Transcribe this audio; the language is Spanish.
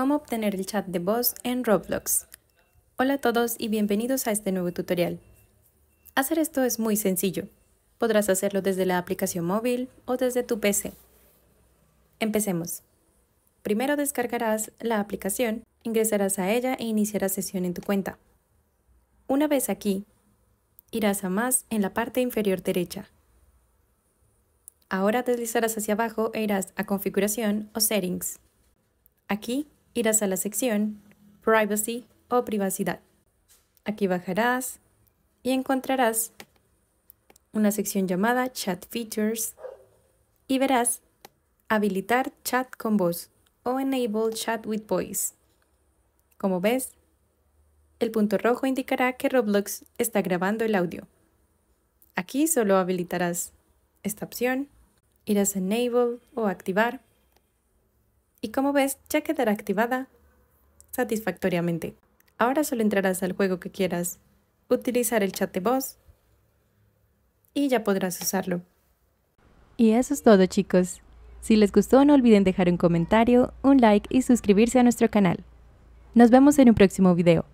cómo obtener el chat de voz en Roblox. Hola a todos y bienvenidos a este nuevo tutorial. Hacer esto es muy sencillo. Podrás hacerlo desde la aplicación móvil o desde tu PC. Empecemos. Primero descargarás la aplicación, ingresarás a ella e iniciarás sesión en tu cuenta. Una vez aquí, irás a más en la parte inferior derecha. Ahora deslizarás hacia abajo e irás a configuración o settings. Aquí irás a la sección Privacy o Privacidad. Aquí bajarás y encontrarás una sección llamada Chat Features y verás Habilitar Chat con voz o Enable Chat with Voice. Como ves, el punto rojo indicará que Roblox está grabando el audio. Aquí solo habilitarás esta opción, irás a Enable o Activar y como ves, ya quedará activada satisfactoriamente. Ahora solo entrarás al juego que quieras, utilizar el chat de voz y ya podrás usarlo. Y eso es todo chicos. Si les gustó no olviden dejar un comentario, un like y suscribirse a nuestro canal. Nos vemos en un próximo video.